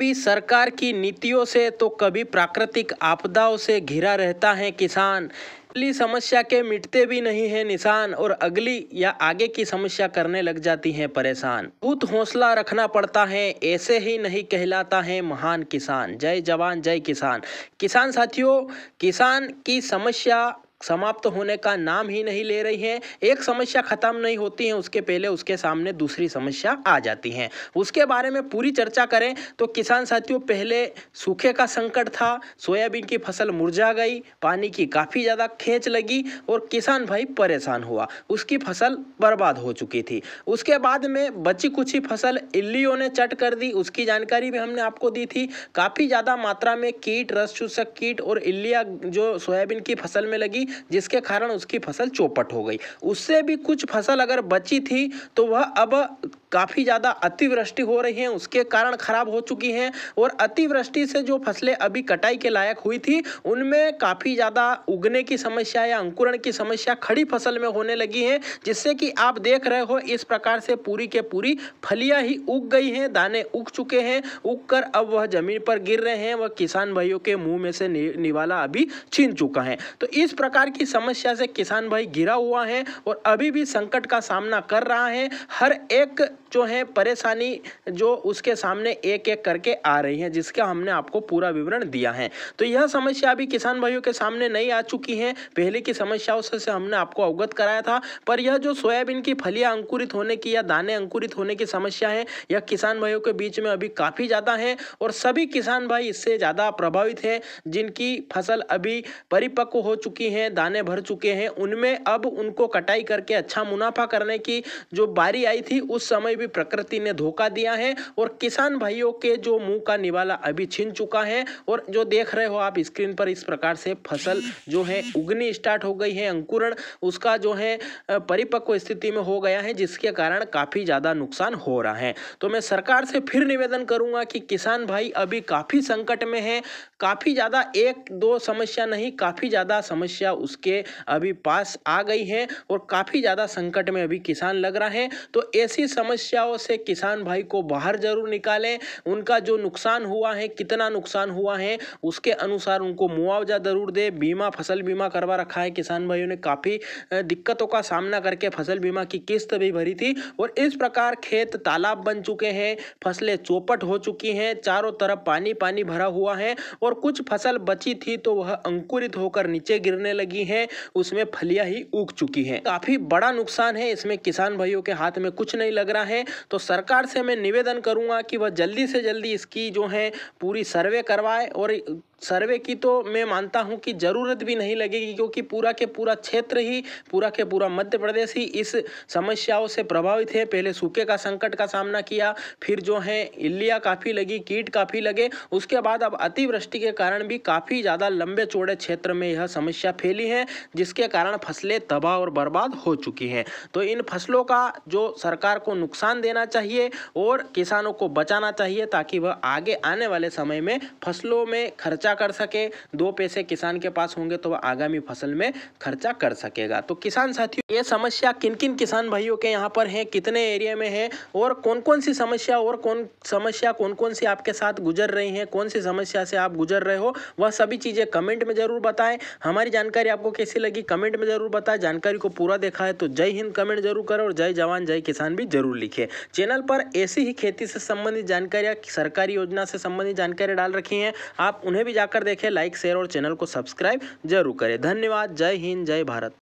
कभी सरकार की नीतियों से तो कभी प्राकृतिक आपदाओं से घिरा रहता है किसान अगली समस्या के मिटते भी नहीं है निशान और अगली या आगे की समस्या करने लग जाती है परेशान बहुत हौसला रखना पड़ता है ऐसे ही नहीं कहलाता है महान किसान जय जवान जय किसान किसान साथियों किसान की समस्या समाप्त होने का नाम ही नहीं ले रही है एक समस्या खत्म नहीं होती है उसके पहले उसके सामने दूसरी समस्या आ जाती है उसके बारे में पूरी चर्चा करें तो किसान साथियों पहले सूखे का संकट था सोयाबीन की फसल मुरझा गई पानी की काफ़ी ज़्यादा खेच लगी और किसान भाई परेशान हुआ उसकी फसल बर्बाद हो चुकी थी उसके बाद में बची कुछ फसल इल्लियों ने चट कर दी उसकी जानकारी भी हमने आपको दी थी काफ़ी ज़्यादा मात्रा में कीट रस चूसक कीट और इल्लिया जो सोयाबीन की फसल में लगी जिसके कारण उसकी फसल चौपट हो गई उससे भी कुछ फसल अगर बची थी तो वह अब काफ़ी ज़्यादा अतिवृष्टि हो रही है उसके कारण खराब हो चुकी हैं और अतिवृष्टि से जो फसलें अभी कटाई के लायक हुई थी उनमें काफ़ी ज़्यादा उगने की समस्या या अंकुरण की समस्या खड़ी फसल में होने लगी है जिससे कि आप देख रहे हो इस प्रकार से पूरी के पूरी फलियाँ ही उग गई हैं दाने उग चुके हैं उग कर अब वह ज़मीन पर गिर रहे हैं वह किसान भाइयों के मुँह में से निवाला अभी छीन चुका है तो इस प्रकार की समस्या से किसान भाई गिरा हुआ है और अभी भी संकट का सामना कर रहा है हर एक जो है परेशानी जो उसके सामने एक एक करके आ रही है जिसका हमने आपको पूरा विवरण दिया है तो यह समस्या अभी किसान भाइयों के सामने नहीं आ चुकी है पहले की समस्याओं से हमने आपको अवगत कराया था पर यह जो सोयाबीन की फलियाँ अंकुरित होने की या दाने अंकुरित होने की समस्या है यह किसान भाइयों के बीच में अभी काफ़ी ज़्यादा है और सभी किसान भाई इससे ज़्यादा प्रभावित हैं जिनकी फसल अभी परिपक्व हो चुकी हैं दाने भर चुके हैं उनमें अब उनको कटाई करके अच्छा मुनाफा करने की जो बारी आई थी उस समय भी प्रकृति ने धोखा दिया है और किसान भाइयों के जो मुंह का निवाला अभी छिन चुका है और जो देख रहे हो आप स्क्रीन पर इस प्रकार से फसल जो है उगनी स्टार्ट हो गई है अंकुरण उसका जो है परिपक्व स्थिति में हो गया है जिसके कारण काफ़ी ज़्यादा नुकसान हो रहा है तो मैं सरकार से फिर निवेदन करूँगा कि किसान भाई अभी काफ़ी संकट में है काफ़ी ज़्यादा एक दो समस्या नहीं काफ़ी ज़्यादा समस्या उसके अभी पास आ गई है और काफ़ी ज़्यादा संकट में अभी किसान लग रहा है तो ऐसी समस्या समस्याओं से किसान भाई को बाहर जरूर निकालें उनका जो नुकसान हुआ है कितना नुकसान हुआ है उसके अनुसार उनको मुआवजा ज़रूर दे बीमा फसल बीमा करवा रखा है किसान भाइयों ने काफ़ी दिक्कतों का सामना करके फसल बीमा की किस्त भी भरी थी और इस प्रकार खेत तालाब बन चुके हैं फसलें चौपट हो चुकी हैं चारों तरफ पानी पानी भरा हुआ है और कुछ फसल बची थी तो वह अंकुरित होकर नीचे गिरने लगी है उसमें फलियां ही उग चुकी हैं काफ़ी बड़ा नुकसान है इसमें किसान भाइयों के हाथ में कुछ नहीं लग रहा है हैं तो सरकार से मैं निवेदन करूँगा कि वह जल्दी से जल्दी इसकी जो है पूरी सर्वे करवाए और सर्वे की तो मैं मानता हूं कि ज़रूरत भी नहीं लगेगी क्योंकि पूरा के पूरा क्षेत्र ही पूरा के पूरा मध्य प्रदेश ही इस समस्याओं से प्रभावित है पहले सूखे का संकट का सामना किया फिर जो है इल्लियाँ काफ़ी लगी कीट काफ़ी लगे उसके बाद अब अतिवृष्टि के कारण भी काफ़ी ज़्यादा लंबे चौड़े क्षेत्र में यह समस्या फैली है जिसके कारण फसलें तबाह और बर्बाद हो चुकी हैं तो इन फसलों का जो सरकार को नुकसान देना चाहिए और किसानों को बचाना चाहिए ताकि वह आगे आने वाले समय में फसलों में खर्चा खर्चा कर सके दो पैसे किसान के पास होंगे तो वह आगामी फसल में खर्चा कर सकेगा तो किसान साथियों ये समस्या किन किन किसान भाइयों के यहाँ पर है कितने एरिया में है और कौन कौन सी समस्या और कौन समस्या कौन कौन सी आपके साथ गुजर रही है कौन सी समस्या से आप गुजर रहे हो वह सभी चीज़ें कमेंट में ज़रूर बताएं हमारी जानकारी आपको कैसी लगी कमेंट में ज़रूर बताएं जानकारी को पूरा देखा है तो जय हिंद कमेंट जरूर करें और जय जवान जय किसान भी जरूर लिखे चैनल पर ऐसी ही खेती से संबंधित जानकारियां सरकारी योजना से संबंधित जानकारी डाल रखी है आप उन्हें भी जाकर देखें लाइक शेयर और चैनल को सब्सक्राइब जरूर करें धन्यवाद जय हिंद जय भारत